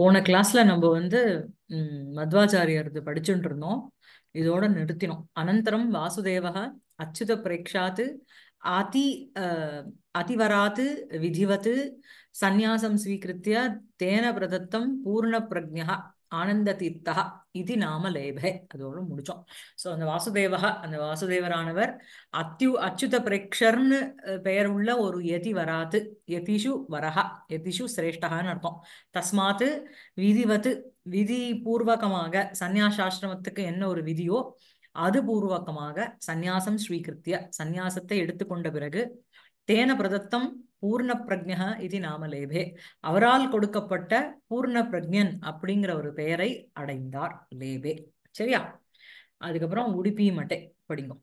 போன கிளாஸ்ல நம்ம வந்து மத்வாச்சாரியர் படிச்சுட்டு இருந்தோம் இதோட நிறுத்தினோம் அனந்தரம் வாசுதேவக அச்சுத பிரேக்ஷாத்து அதி அதிவராத்து விதிவத்து சந்நியாசம் ஸ்வீகிருத்திய தேன பிரதத்தம் பூர்ண பிரஜா ஆனந்த தீர்த்தா இது நாம லேபே அதோடு முடிச்சோம் ஸோ அந்த வாசுதேவா அந்த வாசுதேவரானவர் அத்யு அச்சுத பிரேக்ஷர்னு உள்ள ஒரு யதி வராது யதிஷு வரஹா யதிஷு சிரேஷ்டகான்னு அர்த்தம் தஸ்மாத்து விதிவத்து விதி பூர்வகமாக சந்நியாசாசிரமத்துக்கு என்ன ஒரு விதியோ அது பூர்வகமாக சந்நியாசம் ஸ்வீகிருத்திய சந்நியாசத்தை எடுத்துக்கொண்ட பிறகு தேன பிரதத்தம் பூர்ண பிரஜா இது நாமலேபே அவரால் கொடுக்கப்பட்ட பூர்ண பிரஜன் அப்படிங்கிற ஒரு பெயரை அடைந்தார் லேபே சரியா அதுக்கப்புறம் உடுப்பி மட்டே படிங்க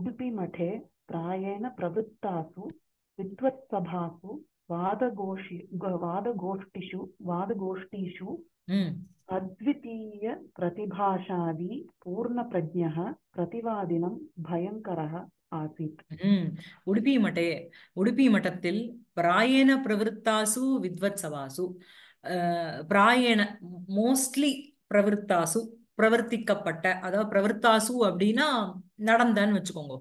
உடுப்பி மட்டே பிராயண பிரபுத்தாசு வித்வத் சபாசு வாத வாத கோஷி கோஷ்டிஷு வாத கோஷ்டிஷு அத்விதீய பிரதிபாஷாதி பூர்ண பிரஜ பிரதிவாதினம் பயங்கர உடுப்பி மட்டே உடுப்பி மட்டத்தில் பிராயண பிரவருத்தாசு வித்வத்சவாசு பிராயண மோஸ்ட்லி பிரவருத்தாசு பிரவர்த்திக்கப்பட்ட அதாவது பிரவருத்தாசு அப்படின்னா நடந்தன்னு வச்சுக்கோங்க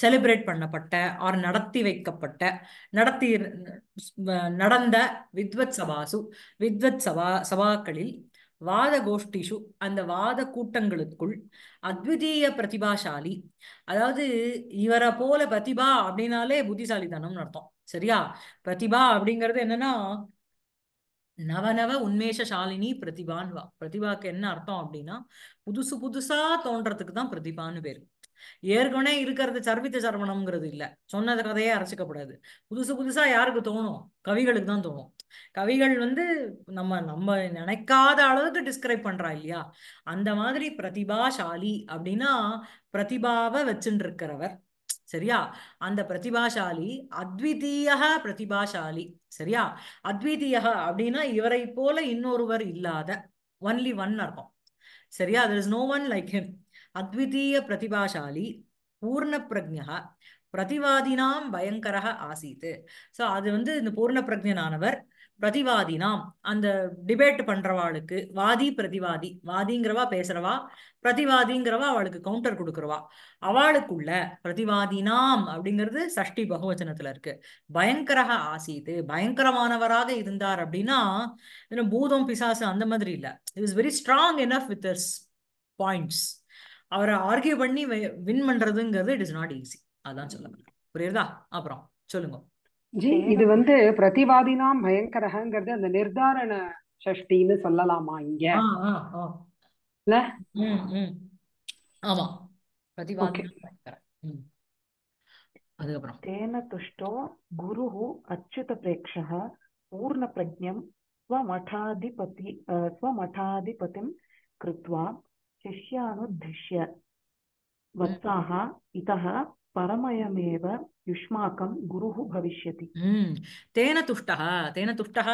செலிப்ரேட் பண்ணப்பட்ட ஆர் நடத்தி வைக்கப்பட்ட நடத்தி நடந்த வித்வத் சபாசு வித்வத் சபா சபாக்களில் வாத கோஷ்டிஷு அந்த வாத கூட்டங்களுக்குள் அத்விதீய பிரதிபாசாலி அதாவது இவரை போல பிரதிபா அப்படின்னாலே புத்திசாலித்தனம்னு அர்த்தம் சரியா பிரதிபா அப்படிங்கிறது என்னன்னா நவநவ உன்மேஷசாலினி பிரதிபான்வா பிரதிபாக்கு என்ன அர்த்தம் அப்படின்னா புதுசு புதுசா தோன்றதுக்கு தான் பிரதிபான்னு பேரு ஏற்கனவே இருக்கிறது சர்வித்த சர்வணம்ங்கிறது இல்லை சொன்னது கதையே அரைச்சிக்கப்படாது புதுசு புதுசா யாருக்கு தோணும் கவிகளுக்கு தான் தோணும் கவிகள் வந்து நம்ம நம்ம நினைக்காத அளவுக்கு டிஸ்கிரைப் பண்றா இல்லையா அந்த மாதிரி பிரதிபாசாலி அப்படின்னா பிரதிபாவை இருக்கிறவர் சரியா அந்த பிரதிபாசாலி அத்விதீய பிரதிபாசாலி சரியா அத்விதீய அப்படின்னா இவரை போல இன்னொருவர் இல்லாத ஒன்லி ஒன் அர்த்தம் சரியா there is no one like him அத்விதீய பிரதிபாசாலி பூர்ண பிரஜா பிரதிவாதினாம் பயங்கரக ஆசீத்து ஸோ அது வந்து இந்த பூர்ண பிரஜனானவர் பிரதிவாதினாம் அந்த டிபேட் பண்றவாளுக்கு வாதி பிரதிவாதி வாதிங்கிறவா பேசுறவா பிரதிவாதிங்கிறவா அவளுக்கு கவுண்டர் கொடுக்குறவா அவளுக்குள்ள பிரதிவாதினாம் அப்படிங்கிறது சஷ்டி பகுவச்சனத்துல இருக்கு பயங்கரக ஆசீத்து பயங்கரமானவராக இருந்தார் அப்படின்னா பூதம் பிசாசு அந்த மாதிரி இல்லை it is very strong enough with points அவரை ஆர்கியூ பண்ணி வின் பண்றதுங்கிறது இட் இஸ் நாட் ஈஸி அதான் சொல்லுங்க புரியுதா அப்புறம் சொல்லுங்க ஜி இது வந்து பிரதிவாதினாம் பயங்கரங்கிறது அந்த நிர்தாரண சஷ்டின்னு சொல்லலாமா இங்க ஆமா பிரதிவாதினாம் அதுக்கப்புறம் தேன துஷ்டோ குருஹு அச்சுத பிரேக்ஷக பூர்ண பிரஜம் ஸ்வமடாதிபதி ஸ்வமடாதிபதிம் கிருத்வா शिष्यानुद्दिश्य वत्साः इतः பரமயமேவ யுஷ்மாக்கம் गुरुः भविष्यति தேன துஷ்டா தேன तुष्टः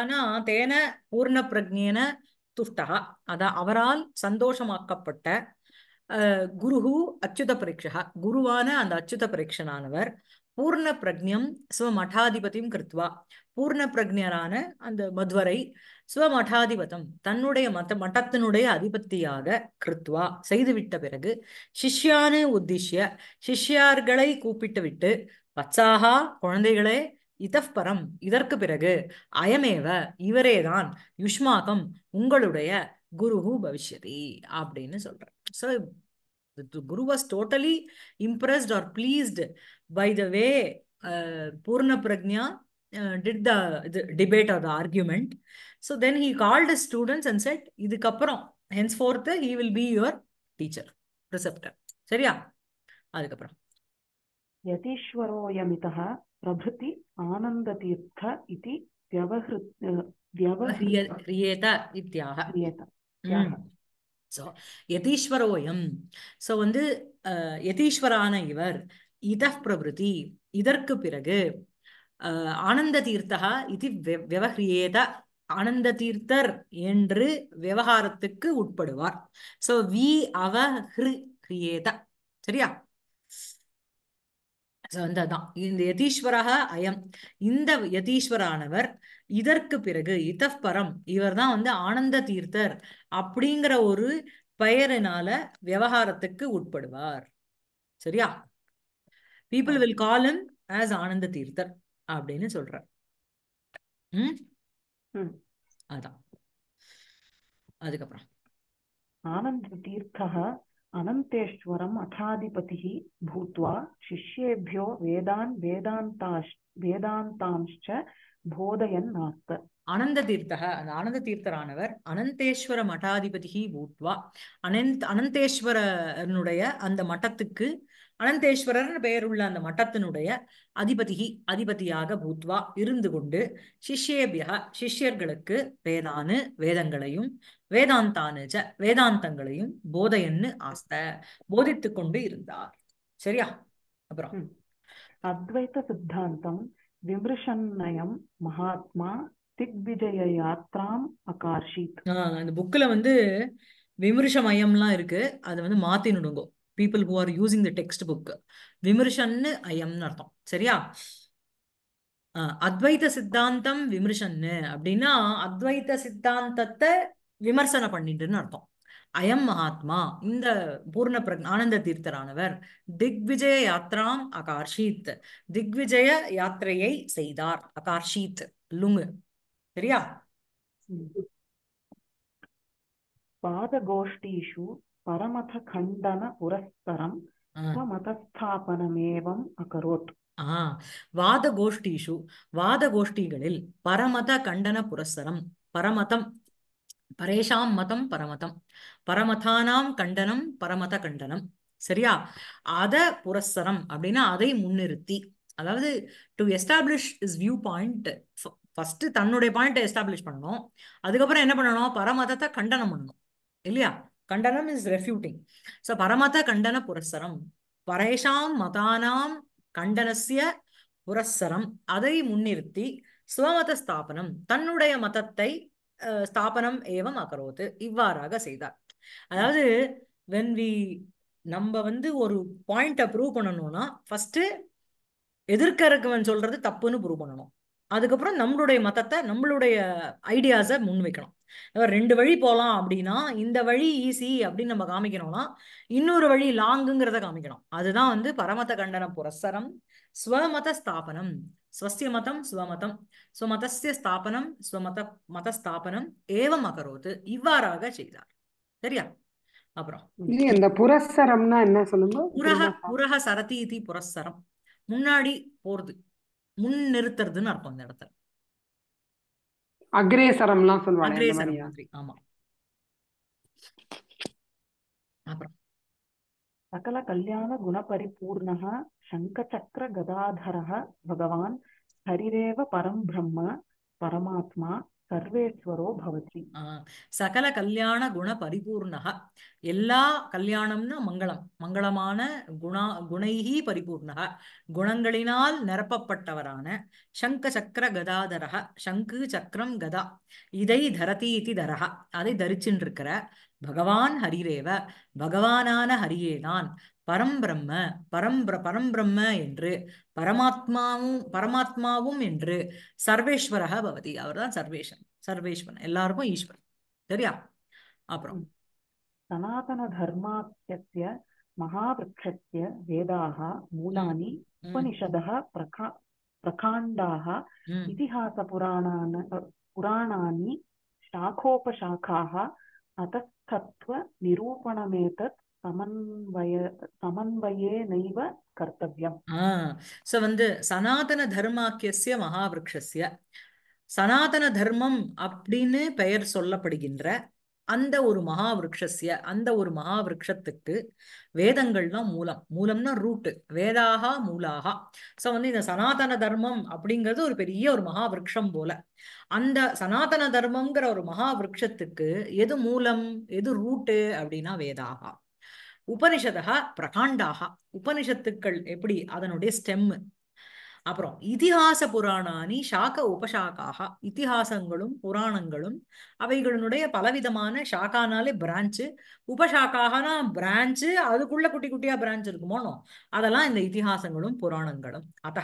தேன பூர்ண பிரஜேன துஷ்டா அதான் அவரால் சந்தோஷமாக்கப்பட்ட குருஹு அச்சுத பரீட்சா குருவான அந்த அச்சுத பரீட்சனானவர் பூர்ண பூர்ணப்பிரஜம் ஸ்வமಠாதிபதியும் கிருத்வா பூர்ண பிரஜரான அந்த மத்வரை சுவமடாதிபதம் தன்னுடைய மத மட்டத்தினுடைய அதிபத்தியாக கிருத்வா செய்துவிட்ட பிறகு சிஷ்யானு உத்திஷ்ய சிஷ்யார்களை கூப்பிட்டு விட்டு பச்சாகா குழந்தைகளே இதப்பரம் இதற்கு பிறகு அயமேவ இவரேதான் யுஷ்மாகம் உங்களுடைய குருகு பவிஷ்யதி அப்படின்னு சொல்ற so The, Guru was totally impressed or pleased by the way uh, Purna Pragna uh, did the, the debate or the argument. So then he called his students and said, இதுக்கப்புறம் henceforth he will be your teacher, preceptor. Prabhuti சரியா அதுக்கப்புறம் யதீஸ்வரோயமிதः प्रभृति आनन्दतीर्थ इति व्यवहृत व्यवह्रियेत इत्याह so யதீஸ்வரோயம் so வந்து யதீஸ்வரான இவர் இத பிரபுதி இதற்கு பிறகு ஆனந்த தீர்த்தா இது விவகிரியேத ஆனந்த தீர்த்தர் என்று விவகாரத்துக்கு உட்படுவார் ஸோ வி அவ ஹிரு கிரியேத சரியா அந்த இந்த யதீஸ்வரக அயம் இந்த யதீஸ்வரானவர் இதற்கு பிறகு இதப்பரம் இவர் தான் வந்து ஆனந்த தீர்த்தர் அப்படிங்கிற ஒரு பெயரினால விவகாரத்துக்கு உட்படுவார் சரியா people will call him as Ananda Theerthar அப்படின்னு சொல்ற உம் அதான் அதுக்கப்புறம் ஆனந்த தீர்த்தா அனந்தேஸ்வரம் अठाधिपतिः பூத்வா शिष्येभ्यो வேதான் வேதாந்தாஷ் வேதாந்தாம்ச்ச போதையன் நாஸ்த அனந்த தீர்த்தக அந்த ஆனந்த தீர்த்தரானவர் அனந்தேஸ்வர மடாதிபதி பூத்வா அனந்த் அனந்தேஸ்வரனுடைய அந்த மட்டத்துக்கு அனந்தேஸ்வரர்னு பெயருள்ள அந்த மட்டத்தினுடைய அதிபதிகி அதிபதியாக பூத்வா இருந்து கொண்டு சிஷ்யேபிய சிஷ்யர்களுக்கு வேதானு வேதங்களையும் வேதாந்தானுஜ வேதாந்தங்களையும் போதையன்னு ஆஸ்த போதித்து கொண்டு இருந்தார் சரியா அப்புறம் அத்வைத சித்தாந்தம் விமர்சன்னயம் மகாத்மா திக்விஜய யாத்ராம் அகார்ஷித் அந்த புக்ல வந்து விமர்சமயம்லாம் இருக்கு அதை வந்து மாத்தி நுடுங்கோ people who are using the textbook விமர்சன்னு ஐயம்னு அர்த்தம் சரியா அத்வைத சித்தாந்தம் விமர்சன்னு அப்படின்னா அத்வைத சித்தாந்தத்தை விமர்சனம் பண்ணிட்டுன்னு அர்த்தம் அயம் மகாத்மா இந்த பூர்ண பிர ஆனந்த தீர்த்தரானவர் திக்விஜய யாத்ராம் அகார்ஷித் திக்விஜய யாத்திரையை செய்தார் அகார்ஷித் லுங்கு சரியா பாதகோஷ்டீஷு பரமத கண்டன புரஸ்தரம் ஸ்வமதஸ்தாபனமேவம் அகரோத் ஆ வாத கோஷ்டிஷு வாத கோஷ்டிகளில் பரமத கண்டன புரஸ்தரம் பரமதம் பரேஷாம் மதம் பரமதம் பரமதானாம் கண்டனம் பரமத கண்டனம் சரியா அத புரஸ்தரம் அப்படின்னா அதை முன்னிறுத்தி அதாவது to establish his viewpoint first தன்னுடைய பாயிண்ட் எஸ்டாப்ளிஷ் பண்ணணும் அதுக்கப்புறம் என்ன பண்ணணும் பரமதத்தை கண்டனம் பண்ணணும் இல்லையா கண்டனம் இஸ் ரெஃப்யூட்டிங் ஸோ பரமத கண்டன புரஸ்சரம் பரேஷாம் மதானாம் கண்டனசிய புரஸ்சரம் அதை முன்னிறுத்தி சுவமத ஸ்தாபனம் தன்னுடைய மதத்தை ஸ்தாபனம் ஏவம் அகரோத்து இவ்வாறாக செய்தார் அதாவது வென் வி நம்ம வந்து ஒரு பாயிண்ட்டை ப்ரூவ் பண்ணணும்னா ஃபர்ஸ்ட் எதிர்க்க இருக்கவன் சொல்றது தப்புன்னு ப்ரூவ் பண்ணணும் அதுக்கப்புறம் நம்மளுடைய மதத்தை நம்மளுடைய ஐடியாஸை முன்வைக்கணும் ரெண்டு வழி போகலாம் அப்படின்னா இந்த வழி ஈஸி அப்படின்னு நம்ம காமிக்கணும்னா இன்னொரு வழி லாங்குங்கிறத காமிக்கணும் அதுதான் வந்து பரமத கண்டன புரஸ்சரம் ஸ்வமத ஸ்தாபனம் ஸ்வசிய மதம் ஸ்வமதம் ஸ்வமதசிய ஸ்தாபனம் ஸ்வமத மத ஸ்தாபனம் ஏவம் அகரோத்து இவ்வாறாக செய்தார் சரியா அப்புறம் இந்த புரஸ்சரம்னா என்ன சொல்லுங்க புரக புரக சரதி புரஸ்சரம் முன்னாடி போறது முன் நிறுத்துறதுன்னு அர்த்தம் இந்த இடத்துல அக்ரேசரம் ஆமா அப்புறம் சகல கல்யாண குணபரிபூர்ணக சங்கச்சக்கர கதாதர பகவான் ஹரிரேவ பரம் பிரம்ம பரமாத்மா சர்வேஸ்வரோ பவதி சகல கல்யாண குண பரிபூர்ணக எல்லா கல்யாணம்னா மங்களம் மங்களமான குணா குணைகி பரிபூர்ணக குணங்களினால் நிரப்பப்பட்டவரான சங்க சக்கர கதாதரக சங்கு சக்கரம் கதா இதை தரதி இதி தரக அதை தரிச்சுன்னு பகவான் ஹரிரேவ பகவானான ஹரியேதான் பரம்பிரம்ம பரம்பிர பரம்பிரம்ம என்று பரமாத்மாவும் பரமாத்மாவும் என்று சர்வேஸ்வரக பவதி அவர் தான் சர்வேஷன் சர்வேஸ்வரன் எல்லாருக்கும் ஈஸ்வரன் சரியா அப்புறம் சனாதன தர்மாத்திய மகாவிருட்சத்திய வேதாக மூலானி உபனிஷத பிரகா பிரகாண்டாக இதிகாச புராணான புராணானி शाखोपशाखाः अतः तत्त्व நிரூபணமேதத் சமன்வய சமன்வயே நைவ கர்த்தவியம் சோ வந்து சனாதன தர்மாக்கியசிய மகாவிருக்ஷஸ்ய சனாதன தர்மம் அப்படின்னு பெயர் சொல்லப்படுகின்ற அந்த ஒரு மகாவிருஷஸ்ய அந்த ஒரு மகாவிருஷத்துக்கு வேதங்கள்லாம் மூலம் மூலம்னா ரூட்டு வேதாகா மூலாகா ஸோ வந்து இந்த சனாதன தர்மம் அப்படிங்கிறது ஒரு பெரிய ஒரு மகாவிருஷம் போல அந்த சனாதன தர்மம்ங்கிற ஒரு மகாவிருஷத்துக்கு எது மூலம் எது ரூட்டு அப்படின்னா வேதாகா உபனிஷதா பிரகாண்டாகா உபனிஷத்துக்கள் எப்படி அதனுடைய ஸ்டெம்மு அப்புறம் இதிகாச புராணானி சாக்க உபசாக்காக இத்திஹாசங்களும் புராணங்களும் அவைகளினுடைய பலவிதமான ஷாக்கானாலே பிரான்ச்சு உபசாக்காகனா பிரான்ச்சு அதுக்குள்ள குட்டி குட்டியா பிரான்ச் இருக்குமோனோ அதெல்லாம் இந்த இத்திஹாசங்களும் புராணங்களும் அத்த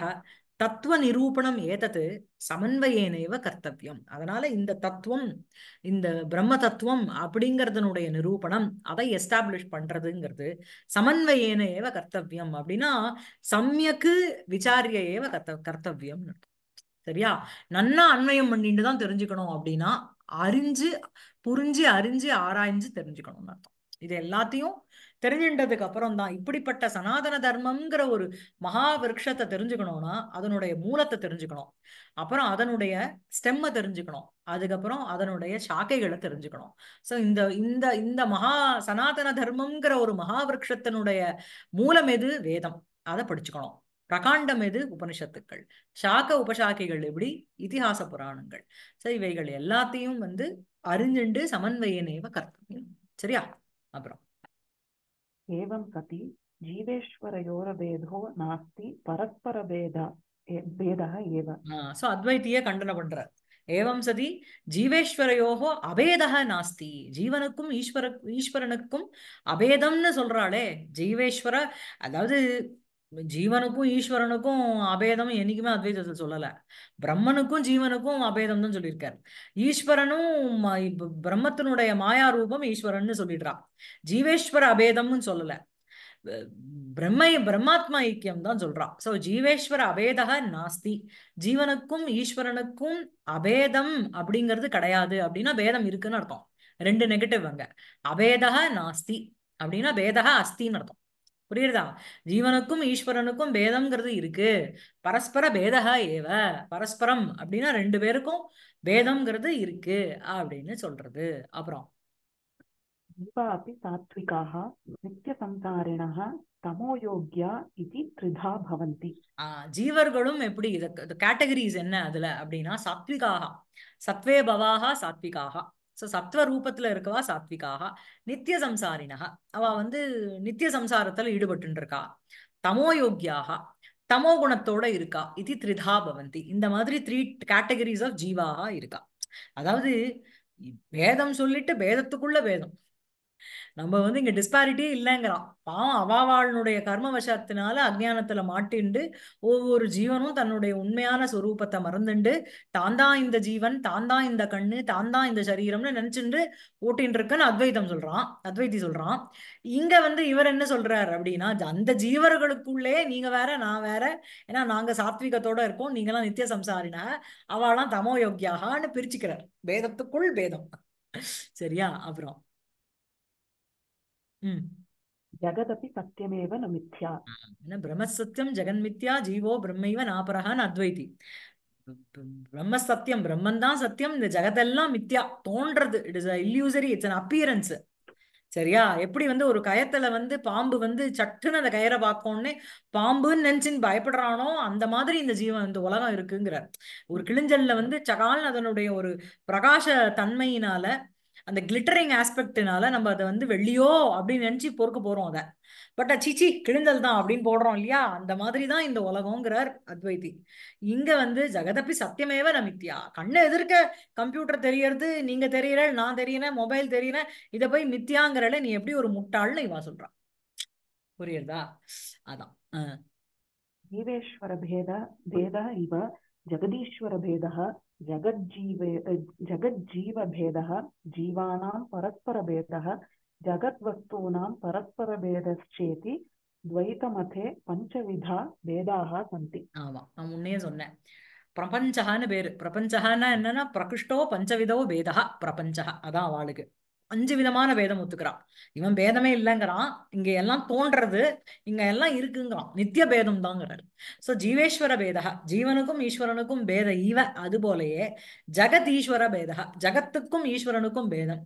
தத்துவ நிரூபணம் ஏதது சமன்வயேனேவ கர்த்தவியம் அதனால இந்த தத்துவம் இந்த பிரம்ம தத்துவம் அப்படிங்கறதனுடைய நிரூபணம் அதை எஸ்டாப்ளிஷ் பண்றதுங்கிறது சமன்வயேன ஏவ கர்த்தவியம் அப்படின்னா சமயக்கு விசாரிய ஏவ கர்த்த கர்த்தவியம் சரியா நன்னா அண்மயம் பண்ணிட்டு தான் தெரிஞ்சுக்கணும் அப்படின்னா அறிஞ்சு புரிஞ்சு அறிஞ்சு ஆராய்ஞ்சு தெரிஞ்சுக்கணும்னு அர்த்தம் இது எல்லாத்தையும் தெரிஞ்சின்றதுக்கு அப்புறம் தான் இப்படிப்பட்ட சனாதன தர்மம்ங்கிற ஒரு மகா விரக்ஷத்தை தெரிஞ்சுக்கணும்னா அதனுடைய மூலத்தை தெரிஞ்சுக்கணும் அப்புறம் அதனுடைய ஸ்டெம்மை தெரிஞ்சுக்கணும் அதுக்கப்புறம் அதனுடைய சாக்கைகளை தெரிஞ்சுக்கணும் ஸோ இந்த இந்த இந்த மகா சனாதன தர்மம்ங்கிற ஒரு மகா மூலம் எது வேதம் அதை படிச்சுக்கணும் பிரகாண்டம் எது உபனிஷத்துக்கள் சாக்க உபசாக்கைகள் எப்படி இதிகாச புராணங்கள் சரி இவைகள் எல்லாத்தையும் வந்து அறிஞ்சுண்டு சமன்வயனேவ கர்த்தவியம் சரியா அப்புறம் एवं सति ஜீவேஸ்வரயோரபேதோ நாஸ்தி பரஸ்பரபேதா பேதா ஏவ சோ அத்வைத்திய கண்டனம் பண்றார் ஏவம் சதி ஜீவேஸ்வரயோகோ அபேதா நாஸ்தி ஜீவனுக்கும் ஈஸ்வர ஈஸ்வரனுக்கும் அபேதம்னு சொல்றாளே ஜீவேஸ்வர அதாவது ஜீவனுக்கும் ஈஸ்வரனுக்கும் அபேதம் என்னைக்குமே அத்வைதத்தில் சொல்லல பிரம்மனுக்கும் ஜீவனுக்கும் அபேதம் தான் சொல்லியிருக்காரு ஈஸ்வரனும் பிரம்மத்தினுடைய மாயா ரூபம் ஈஸ்வரன் சொல்லிடுறான் ஜீவேஸ்வர அபேதம்னு சொல்லல பிரம்ம பிரம்மாத்மா ஐக்கியம் தான் சொல்றான் சோ ஜீவேஸ்வர அபேதக நாஸ்தி ஜீவனுக்கும் ஈஸ்வரனுக்கும் அபேதம் அப்படிங்கிறது கிடையாது அப்படின்னா பேதம் இருக்குன்னு அர்த்தம் ரெண்டு நெகட்டிவ் அங்க அபேதக நாஸ்தி அப்படின்னா பேதக அஸ்தின்னு அர்த்தம் புரியுறதா ஜீவனுக்கும் ஈஸ்வரனுக்கும் பேதம்ங்கிறது இருக்கு பரஸ்பர பேதகா ஏவ பரஸ்பரம் அப்படின்னா ரெண்டு பேருக்கும் பேதம்ங்கிறது இருக்கு அப்படின்னு சொல்றது அப்புறம் அப்படி சாத்விகாக நித்திய சம்சாரிணக தமோயோக்யா இது த்ரிதா பவந்தி ஜீவர்களும் எப்படி இது கேட்டகரிஸ் என்ன அதுல அப்படின்னா சாத்விகாக சத்வே பவாகா சாத்விகாகா ஸோ சத்வ ரூபத்துல இருக்கவா சாத்விகாக நித்திய சம்சாரினா அவ வந்து நித்திய சம்சாரத்துல ஈடுபட்டுருக்கா இருக்கா தமோயோக்கியாக தமோ குணத்தோட இருக்கா இது த்ரிதா பவந்தி இந்த மாதிரி த்ரீ கேட்டகரிஸ் ஆஃப் ஜீவாக இருக்கா அதாவது வேதம் சொல்லிட்டு வேதத்துக்குள்ள வேதம் நம்ம வந்து இங்க டிஸ்பாரிட்டியே இல்லைங்கிறான் பாவம் அவாவாளனுடைய கர்ம வசத்தினால அஜானத்துல மாட்டிண்டு ஒவ்வொரு ஜீவனும் தன்னுடைய உண்மையான சுரூபத்தை மறந்துண்டு தாந்தா இந்த ஜீவன் தான் தான் இந்த கண்ணு தாந்தா இந்த சரீரம்னு நினைச்சுண்டு ஓட்டின்னு இருக்குன்னு அத்வைதம் சொல்றான் அத்வைதி சொல்றான் இங்க வந்து இவர் என்ன சொல்றாரு அப்படின்னா அந்த ஜீவர்களுக்குள்ளே நீங்க வேற நான் வேற ஏன்னா நாங்க சாத்விகத்தோட இருக்கோம் நீங்களாம் நித்திய சம்சாரினா அவாளாம் தமோ பிரிச்சுக்கிறார் பேதத்துக்குள் பேதம் சரியா அப்புறம் ஜகதபி சத்தியமேவ ந மித்யா பிரம்மசத்தியம் ஜெகன்மித்யா ஜீவோ பிரம்மைவ நாபரகான் அத்வைதி பிரம்ம சத்தியம் பிரம்மன் தான் சத்தியம் இந்த ஜெகதெல்லாம் மித்யா தோன்றது it is illusory it's an appearance சரியா எப்படி வந்து ஒரு கயத்துல வந்து பாம்பு வந்து சட்டுன்னு அந்த கயரை பார்க்கணும்னே பாம்புன்னு நினைச்சுன்னு பயப்படுறானோ அந்த மாதிரி இந்த ஜீவன் இந்த உலகம் இருக்குங்கிற ஒரு கிழிஞ்சல்ல வந்து சகால் அதனுடைய ஒரு பிரகாச தன்மையினால அந்த கிளிட்டரிங் ஆஸ்பெக்ட்னால நம்ம அதை வந்து வெள்ளியோ அப்படின்னு நினச்சி பொறுக்க போகிறோம் அதை பட் சிச்சி கிழிந்தல் தான் அப்படின்னு போடுறோம் இல்லையா அந்த மாதிரி தான் இந்த உலகங்கிறார் அத்வைதி இங்க வந்து ஜெகதப்பி சத்தியமேவ நமித்தியா கண்ணை எதிர்க்க கம்ப்யூட்டர் தெரியறது நீங்க தெரியற நான் தெரியறேன் மொபைல் தெரியறேன் இதை போய் மித்தியாங்கிறல நீ எப்படி ஒரு முட்டாள்னு இவா சொல்றான் புரியுறதா அதான் ஜீவேஸ்வர பேத பேத இவ ஜெகதீஸ்வர பேதா जगज्जीवे जगज्जीवभेदः जीवानां परस्परभेदः जगद्वस्तूनां परस्परभेदश्चेति துவைத்தமதே பஞ்சவிதா வேதாக சந்தி ஆமா நான் முன்னே சொன்னேன் பிரபஞ்சகான்னு பேரு பிரபஞ்சகான்னா என்னன்னா பிரகிருஷ்டோ பஞ்சவிதோ வேதா பிரபஞ்சகா அதான் அவளுக்கு அஞ்சு விதமான பேதம் ஒத்துக்கிறான் இவன் பேதமே இல்லைங்கிறான் இங்க எல்லாம் தோன்றது இங்க எல்லாம் இருக்குங்கிறான் நித்திய பேதம் தாங்கிறாரு சோ ஜீவேஸ்வர பேதா ஜீவனுக்கும் ஈஸ்வரனுக்கும் பேத இவ அது போலயே ஜகத் ஈஸ்வர பேதா ஜகத்துக்கும் ஈஸ்வரனுக்கும் பேதம்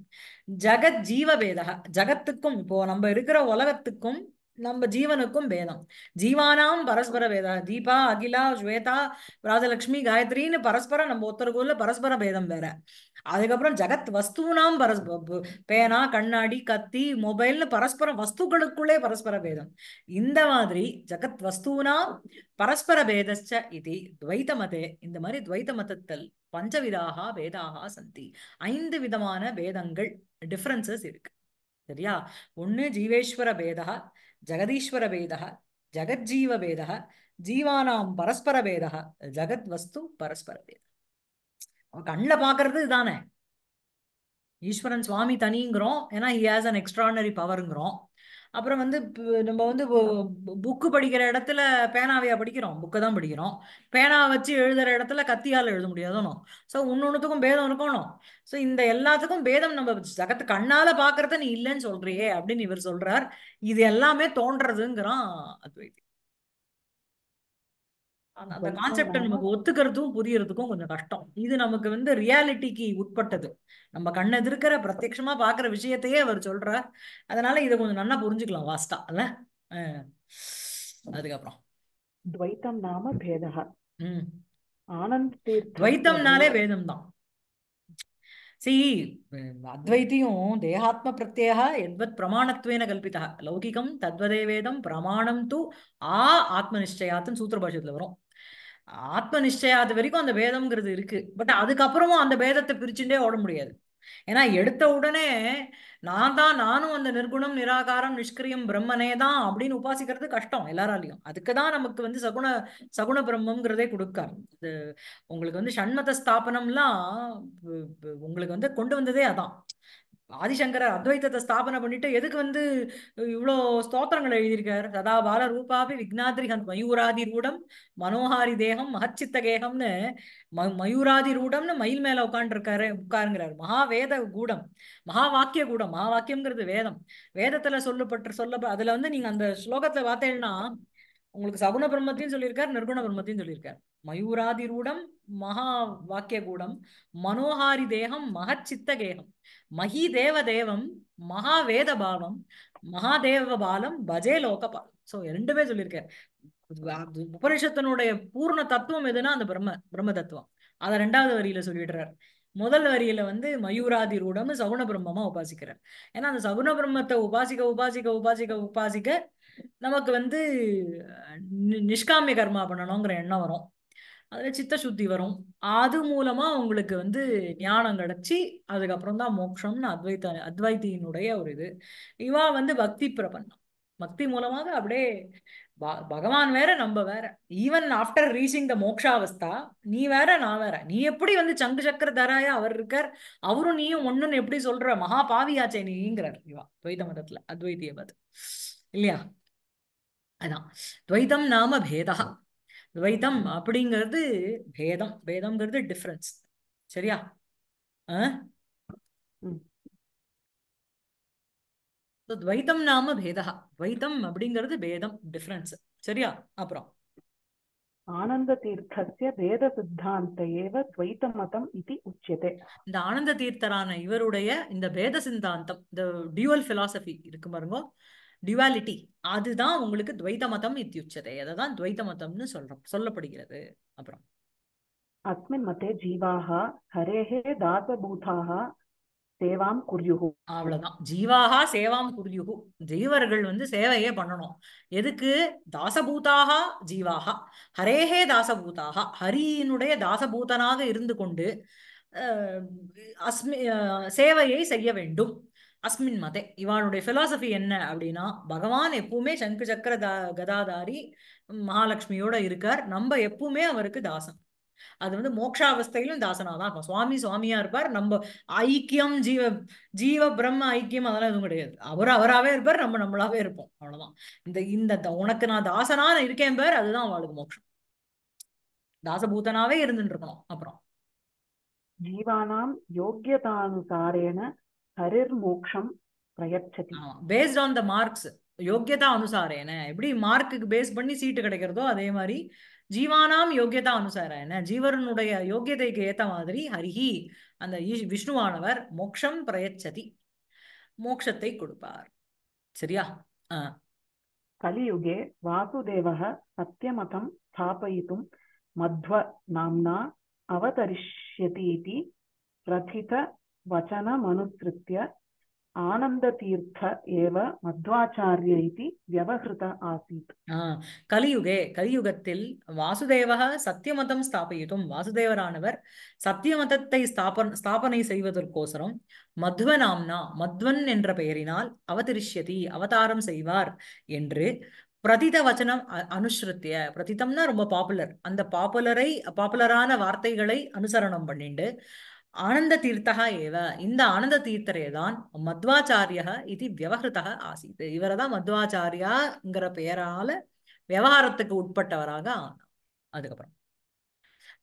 ஜகத் ஜீவ பேதா ஜகத்துக்கும் இப்போ நம்ம இருக்கிற உலகத்துக்கும் நம்ம ஜீவனுக்கும் பேதம் ஜீவானாம் பரஸ்பர பேதா தீபா அகிலா ஸ்வேதா ராஜலக்ஷ்மி காயத்ரின்னு பரஸ்பரம் நம்ம ஒருத்தருக்குள்ள பரஸ்பர பேதம் வேற அதுக்கப்புறம் ஜகத் வஸ்துனாம் பரஸ் பேனா கண்ணாடி கத்தி மொபைல்னு பரஸ்பர வஸ்துக்களுக்குள்ளே பரஸ்பர பேதம் இந்த மாதிரி ஜகத் வஸ்துனாம் பரஸ்பர பேதச்ச இது துவைத்த மதே இந்த மாதிரி துவைத்த மதத்தில் பஞ்சவிதாக வேதாக சந்தி ஐந்து விதமான பேதங்கள் டிஃப்ரென்சஸ் இருக்கு சரியா ஒன்னு ஜீவேஸ்வர பேதா ஜெகதீஸ்வரபேதா ஜெகஜீவபேதா ஜீவானாம் பரஸ்பர பரஸ்பரபேதா ஜெகத் வஸ்து பரஸ்பர அவன் கண்ணில் பார்க்கறது இதுதானே ஈஸ்வரன் சுவாமி தனிங்கிறோம் ஏன்னா ஹி ஹேஸ் அன் எக்ஸ்ட்ரானரி பவருங்கிறோம் அப்புறம் வந்து நம்ம வந்து புக்கு படிக்கிற இடத்துல பேனாவையா படிக்கிறோம் புக்கை தான் படிக்கிறோம் பேனாவை வச்சு எழுதுற இடத்துல கத்தியால் எழுத முடியாதுனும் ஸோ இன்னொன்றுத்துக்கும் பேதம் இருக்கணும் ஸோ இந்த எல்லாத்துக்கும் பேதம் நம்ம சகத்து கண்ணால பாக்குறத நீ இல்லைன்னு சொல்றியே அப்படின்னு இவர் சொல்றார் இது எல்லாமே தோன்றதுங்கிறான் அத்வைதி அந்த கான்செப்ட நமக்கு ஒத்துக்கிறதும் புரியறதுக்கும் கொஞ்சம் கஷ்டம் இது நமக்கு வந்து ரியாலிட்டிக்கு உட்பட்டது நம்ம கண்ணு எதிர்க்கிற பிரத்யட்சமா பாக்குற விஷயத்தையே அவர் சொல்றார் அதனால இதை கொஞ்சம் நல்லா புரிஞ்சுக்கலாம் வாஸ்டா அல்ல அதுக்கப்புறம் துவைத்தம் நாம பேதா ஆனந்த் துவைத்தம்னாலே வேதம் தான் சி அத்வைத்தியும் தேகாத்ம பிரத்யா எத்வத் பிரமாணத்துவேன கல்பித்தா லௌகிகம் தத்வதே வேதம் பிரமாணம் து ஆ ஆத்ம நிச்சயாத்துன்னு சூத்திர பாஷத்துல வரும் ஆத்ம நிஷ்டயா அது வரைக்கும் அந்த பேதம்ங்கிறது இருக்கு பட் அதுக்கப்புறமும் அந்த பேதத்தை பிரிச்சுட்டே ஓட முடியாது ஏன்னா எடுத்த உடனே நான் தான் நானும் அந்த நிர்குணம் நிராகாரம் நிஷ்கிரியம் பிரம்மனே தான் அப்படின்னு உபாசிக்கிறது கஷ்டம் எல்லாராலையும் அதுக்கு தான் நமக்கு வந்து சகுண சகுண பிரம்மங்கிறதே கொடுக்கார் இது உங்களுக்கு வந்து சண்மத ஸ்தாபனம்லாம் உங்களுக்கு வந்து கொண்டு வந்ததே அதான் ஆதிசங்கரர் அத்வைத்தத்தை ஸ்தாபனை பண்ணிட்டு எதுக்கு வந்து இவ்வளோ ஸ்தோத்திரங்கள் எழுதியிருக்காரு சதா பால ரூபாபி விக்னாத்ரிகன் மயூராதி ரூடம் மனோஹாரி தேகம் மகச்சித்த கேகம்னு ம மயூராதி ரூடம்னு மயில் மேல உட்காண்டிருக்காரு உட்காருங்கிறார் மகாவேத கூடம் மகா வாக்கிய கூடம் மகா வாக்கியம்ங்கிறது வேதம் வேதத்துல சொல்லப்பட்டு சொல்ல அதுல வந்து நீங்க அந்த ஸ்லோகத்தை பார்த்தேன்னா உங்களுக்கு சகுண பிரம்மத்தையும் சொல்லியிருக்காரு நிர்குண பிரம்மத்தையும் மயூராதி மயூராதிரூடம் மகா வாக்கிய கூடம் மனோஹாரி தேகம் மகச்சித்த கேகம் மகி தேவ தேவம் மகா வேத பாலம் மகாதேவ பாலம் பஜே லோக பாலம் சோ ரெண்டுமே சொல்லியிருக்காரு உபனிஷத்தினுடைய பூர்ண தத்துவம் எதுனா அந்த பிரம்ம பிரம்ம தத்துவம் அதை ரெண்டாவது வரியில சொல்லிடுறாரு முதல் வரியில வந்து மயூராதி ரூடம்னு சகுண பிரம்மமா உபாசிக்கிறார் ஏன்னா அந்த சகுண பிரம்மத்தை உபாசிக்க உபாசிக்க உபாசிக்க உபாசிக்க நமக்கு வந்து நிஷ்காமிய கர்மா பண்ணணுங்கிற எண்ணம் வரும் அதுல சித்த சுத்தி வரும் அது மூலமா அவங்களுக்கு வந்து ஞானம் கிடைச்சி அதுக்கப்புறம் தான் மோட்சம்னு அத்வைத்த அத்வைத்தியினுடைய ஒரு இது இவா வந்து பக்தி பிரபன்னம் பக்தி மூலமாக அப்படியே பகவான் வேற நம்ம வேற ஈவன் ஆஃப்டர் ரீச்சிங் த மோக்ஷாவஸ்தா நீ வேற நான் வேற நீ எப்படி வந்து சங்கு சக்கர தராய அவர் இருக்கார் அவரும் நீயும் ஒண்ணுன்னு எப்படி சொல்ற மகா பாவியாச்சே நீங்கிறார் இவா துவைத மதத்துல அத்வைத்திய பத் இல்லையா அதான் துவைதம் நாம பேதா துவைதம் அப்படிங்கிறது பேதம் பேதம்ங்கிறது டிஃப்ரென்ஸ் சரியா துவைதம் நாம பேதா துவைதம் அப்படிங்கிறது பேதம் டிஃப்ரென்ஸ் சரியா அப்புறம் ஆனந்த தீர்த்தசிய வேத சித்தாந்த ஏவ துவைத மதம் இது உச்சதே இந்த ஆனந்த தீர்த்தரான இவருடைய இந்த வேத சித்தாந்தம் இந்த டியூவல் பிலாசபி இருக்கு பாருங்க டிவாலிட்டி அதுதான் உங்களுக்கு துவைத மதம் இத்தியுச்சதை அதை தான் துவைத மதம்னு சொல்றோம் சொல்லப்படுகிறது அப்புறம் அஸ்மின் மத்தே ஜீவாக ஹரேஹே பூதாக சேவாம் குர்யுகு அவ்வளவுதான் ஜீவாக சேவாம் குர்யுகு ஜீவர்கள் வந்து சேவையே பண்ணணும் எதுக்கு தாசபூதாக ஜீவாக ஹரேஹே தாசபூதாக ஹரியினுடைய தாசபூதனாக இருந்து கொண்டு அஸ்மி சேவையை செய்ய வேண்டும் அஸ்மின் மதே இவாளுடைய ஃபிலாசபி என்ன அப்படின்னா பகவான் எப்பவுமே சங்கு சக்கர தா கதாதாரி மகாலட்சுமியோட இருக்கார் நம்ம எப்பவுமே அவருக்கு தாசன் அது வந்து மோட்சாவஸ்தையிலும் தாசனா தான் இருக்கும் சுவாமி சுவாமியா இருப்பார் நம்ம ஐக்கியம் ஜீவ ஜீவ பிரம்ம ஐக்கியம் அதெல்லாம் எதுவும் கிடையாது அவர் அவராவே இருப்பார் நம்ம நம்மளாவே இருப்போம் அவ்வளவுதான் இந்த இந்த உனக்கு நான் தாசனா நான் இருக்கேன் பேர் அதுதான் அவளுக்கு மோட்சம் தாசபூதனாவே இருந்துட்டு இருக்கணும் அப்புறம் ஜீவானாம் யோகியதானுசாரேன மோக்ஷம் பிரயச்சதி பேஸ்ட் ஆன் த மார்க்ஸ் யோக்கியதா அனுசாரேன எப்படி மார்க்குக்கு பேஸ் பண்ணி சீட்டு கிடைக்கிறதோ அதே மாதிரி ஜீவானாம் யோக்கியதா அனுசாரேன ஜீவருனுடைய யோக்கியதைக்கு ஏத்த மாதிரி ஹரிஹி அந்த விஷ்ணுவானவர் மோக்ஷம் பிரயச்சதி மோக்ஷத்தை கொடுப்பார் சரியா கலியுகே வாசுதேவ சத்தியமதம் ஸ்தாபயித்தும் மத்வ நாம்னா அவதரிஷ்யதி பிரதித ஆனந்த தீர்த்த ஏவ मध्वाचार्य इति व्यवहृत आसीत् கலியுகே கலியுகத்தில் வாசுதேவக சத்தியமதம் ஸ்தாபயிட்டும் வாசுதேவரானவர் சத்தியமதத்தை ஸ்தாபன் ஸ்தாபனை செய்வதற்கோசரம் மத்வ நாம்னா மத்வன் என்ற பெயரினால் அவதரிஷ்யதி அவதாரம் செய்வார் என்று பிரதித வச்சனம் அனுஷ்ருத்திய பிரதிதம்னா ரொம்ப பாப்புலர் அந்த பாப்புலரை பாப்புலரான வார்த்தைகளை அனுசரணம் பண்ணிட்டு ஆனந்த தீர்த்தகா ஏவ இந்த ஆனந்த தீர்த்தரே தான் மத்வாச்சாரியா இது விவகிருத்தா ஆசித்து இவரை தான் மத்வாச்சாரியாங்கிற பெயரால விவகாரத்துக்கு உட்பட்டவராக ஆனார் அதுக்கப்புறம்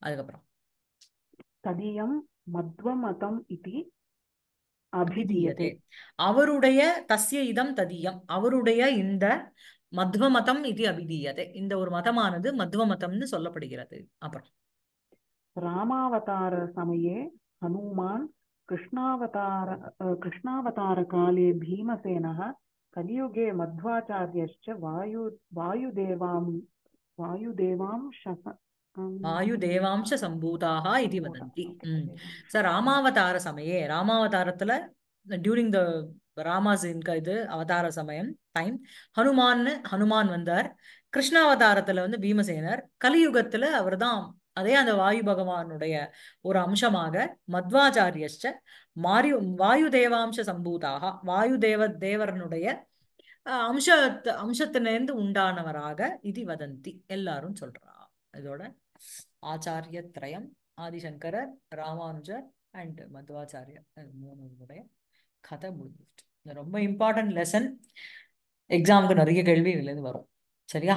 அதுக்கப்புறம் ததியம் மத்வமதம் இது அபிதியதே அவருடைய தசிய இதம் ததியம் அவருடைய இந்த மத்வ மதம் இது அபிதீயதே இந்த ஒரு மதமானது மத்வ மதம்னு சொல்லப்படுகிறது அப்புறம் ராமாவதார சமயே हनूमान् कृष्णावतार कृष्णावतारकाले भीमसेनः कलियुगे मध्वाचार्यश्च वायु वायुदेवां वायुदेवांशः ஆயுதேவாம்ச சம்பூதாக இது வதந்தி சார் ராமாவதார சமயே ராமாவதாரத்துல டியூரிங் த ராமாஸ் இது அவதார சமயம் டைம் ஹனுமான்னு ஹனுமான் வந்தார் கிருஷ்ணாவதாரத்துல வந்து பீமசேனர் கலியுகத்துல அவர் தான் அதே அந்த வாயு பகவானுடைய ஒரு அம்சமாக மத்வாச்சாரியஷ்ட மாரி வாயு தேவாம்ச சம்பூதாக வாயு தேவ தேவரனுடைய அம்ச அம்சத்திலிருந்து உண்டானவராக இது வதந்தி எல்லாரும் சொல்றா இதோட ஆச்சாரிய திரயம் ஆதிசங்கரர் ராமானுஜர் அண்ட் மத்வாச்சாரியர் மூணுடைய கதை முடிஞ்சிருச்சு ரொம்ப இம்பார்ட்டன்ட் லெசன் எக்ஸாமுக்கு நிறைய கேள்வி இதுலேருந்து வரும் சரியா